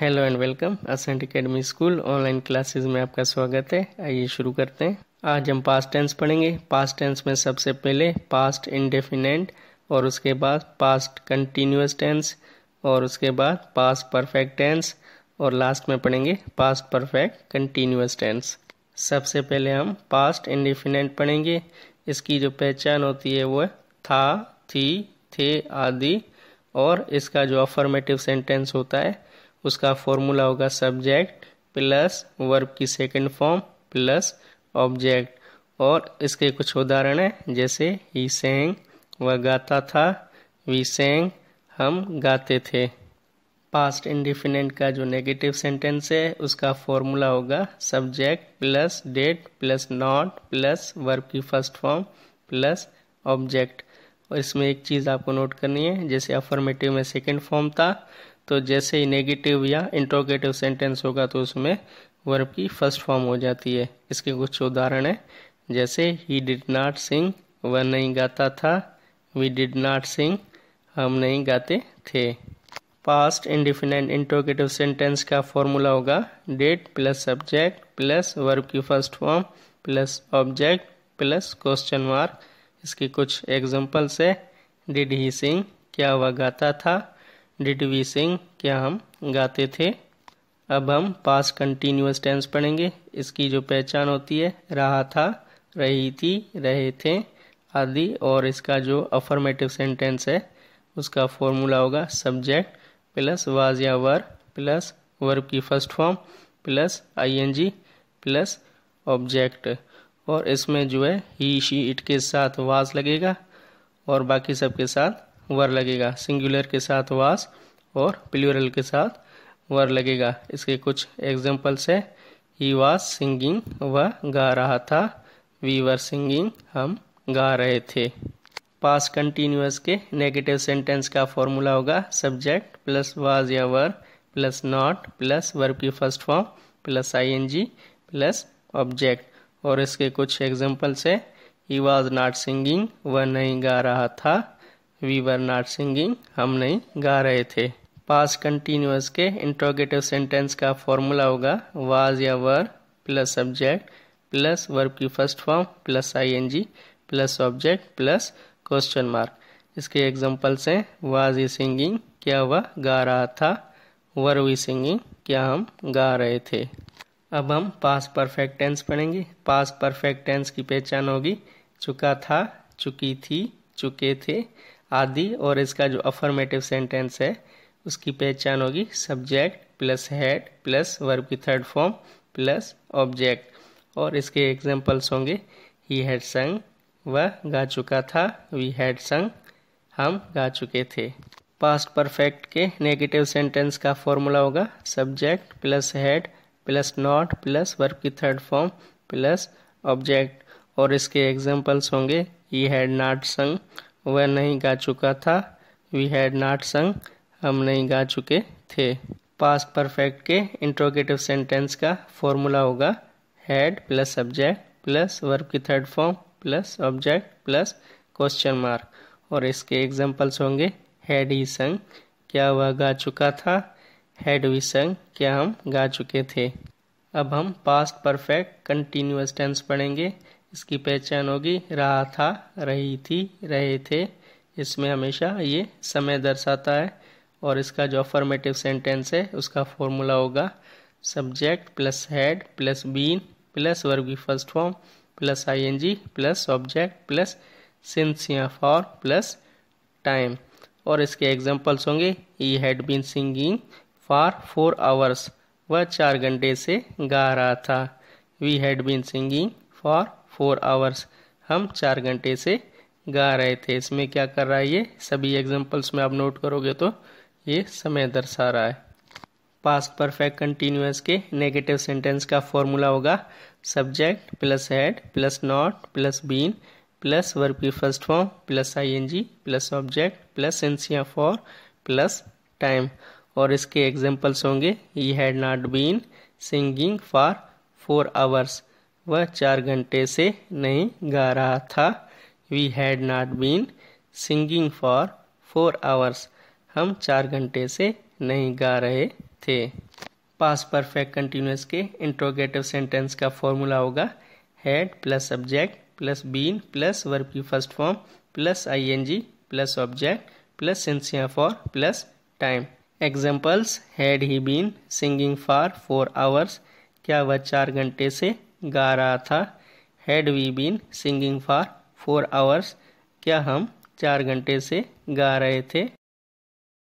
hello and welcome Ascent Academy school online classes में आपका स्वागत है आइए शुरू करते हैं आज हम पास्ट टेंस पढ़ेंगे पास्ट टेंस में सबसे पहले पास्ट इंडेफिनेंट और उसके बाद पास्ट कंटिन्यूस टेंस और उसके बाद पास्ट परफेक्ट टेंस और लास्ट में पढ़ेंगे पास्ट परफेक्ट कंटिन्यूस टेंस सबसे पहले हम पास्ट इंडेफिनेंट पढ़ेंगे इसकी जो पहचान होती है वो था थी थे आदि और इसका जो अफर्मेटिव सेंटेंस होता है उसका फॉर्मूला होगा सब्जेक्ट प्लस वर्ब की सेकंड फॉर्म प्लस ऑब्जेक्ट और इसके कुछ उदाहरण हैं जैसे ही सेंग वह गाता था वी सेंग हम गाते थे पास्ट इंडिफिनेंट का जो नेगेटिव सेंटेंस है उसका फॉर्मूला होगा subject plus did plus not plus verb की फर्स्ट फॉर्म प्लस ऑब्जेक्ट और इसमें एक चीज़ आपको नोट करनी है जैसे अफर्मेटिव में सेकेंड फॉर्म था तो जैसे ही नेगेटिव या इंट्रोगेटिव सेंटेंस होगा तो उसमें वर्ब की फर्स्ट फॉर्म हो जाती है इसके कुछ उदाहरण हैं जैसे ही डिड नाट सिंग वह नहीं गाता था वी डिड नाट सिंग हम नहीं गाते थे पास्ट इंडिफिनेंट इंट्रोगेटिव सेंटेंस का फॉर्मूला होगा did plus subject plus verb की first form plus object plus question mark इसके कुछ एग्जांपल्स है डिड ही सिंग क्या वह गाता था डिड वी सिंग क्या हम गाते थे अब हम पास कंटिन्यूस टेंस पढ़ेंगे इसकी जो पहचान होती है रहा था रही थी रहे थे आदि और इसका जो अफर्मेटिव सेंटेंस है उसका फॉर्मूला होगा सब्जेक्ट प्लस वाज या वर प्लस वर्ब की first form plus ING plus object और इसमें जो है ही शी इट के साथ वाज लगेगा और बाकी सब के साथ वर लगेगा सिंगुलर के साथ वास और प्लूरल के साथ वर लगेगा इसके कुछ एग्जाम्पल्स है ही वाज सिंगिंग वह गा रहा था वी वर सिंगिंग हम गा रहे थे पास कंटिन्यूस के नेगेटिव सेंटेंस का फॉर्मूला होगा सब्जेक्ट प्लस वाज या were plus not plus verb की first form plus ING plus object और इसके कुछ एग्जाम्पल्स है ही वाज नॉट सिंगिंग वह नहीं गा रहा था वी वर नॉट सिंगिंग हम नहीं गा रहे थे पास कंटिन्यूस के इंट्रोगेटिव सेंटेंस का फॉर्मूला होगा वाज या were plus subject plus verb की first form plus G plus object plus question mark इसके एग्जाम्पल्स हैं वाज ई सिंगिंग क्या वह गा रहा था वर वी सिंगिंग क्या हम गा रहे थे अब हम पास परफेक्ट टेंस पढ़ेंगे पास परफेक्ट टेंस की पहचान होगी चुका था चुकी थी चुके थे आदि और इसका जो अफर्मेटिव सेंटेंस है उसकी पहचान होगी subject plus had plus verb की थर्ड फॉर्म प्लस ऑब्जेक्ट और इसके एग्जाम्पल्स होंगे ही हैड संग वह गा चुका था वी हैड संग हम गा चुके थे पास्ट परफेक्ट के नेगेटिव सेंटेंस का फॉर्मूला होगा subject plus had plus not plus verb की थर्ड फॉर्म प्लस ऑब्जेक्ट और इसके एग्जाम्पल्स होंगे ही हैड नॉट संग वह नहीं गा चुका था वी हैड नाट संग हम नहीं गा चुके थे पास्ट परफेक्ट के इंट्रोगेटिव सेंटेंस का फॉर्मूला होगा had plus subject plus verb की third form plus object plus question mark और इसके एग्जांपल्स होंगे हैड ही संग क्या वह गा चुका था हैड वी संग क्या हम गा चुके थे अब हम पास्ट परफेक्ट कंटिन्यूस टेंस पढ़ेंगे इसकी पहचान होगी रहा था रही थी रहे थे इसमें हमेशा ये समय दर्शाता है और इसका जो अफर्मेटिव सेंटेंस है उसका फॉर्मूला होगा subject plus had plus been plus verb की first form plus ING plus object plus since या फॉर प्लस टाइम और इसके एग्जांपल्स होंगे he had been singing for four hours वह चार घंटे से गा रहा था we had been singing for four hours हम चार घंटे से गा रहे थे इसमें क्या कर रहा है ये सभी एग्जांपल्स में आप नोट करोगे तो ये समय दर्शा रहा है पास्ट परफेक्ट कंटिन्यूस के नेगेटिव सेंटेंस का फॉर्मूला होगा subject plus had plus not plus been plus verb की first form plus ING plus object plus एनसिया फॉर प्लस टाइम और इसके एग्जांपल्स होंगे he had not been singing for four hours वह चार घंटे से नहीं गा रहा था we had not been singing for four hours हम चार घंटे से नहीं गा रहे थे पास परफेक्ट कंटिन्यूस के इंट्रोगेटिव सेंटेंस का फॉर्मूला होगा had plus subject plus been plus verb की first form plus ING plus object plus सिंसिया for plus time examples had he been singing for four hours क्या वह चार घंटे से गा रहा था had we been singing for four hours क्या हम चार घंटे से गा रहे थे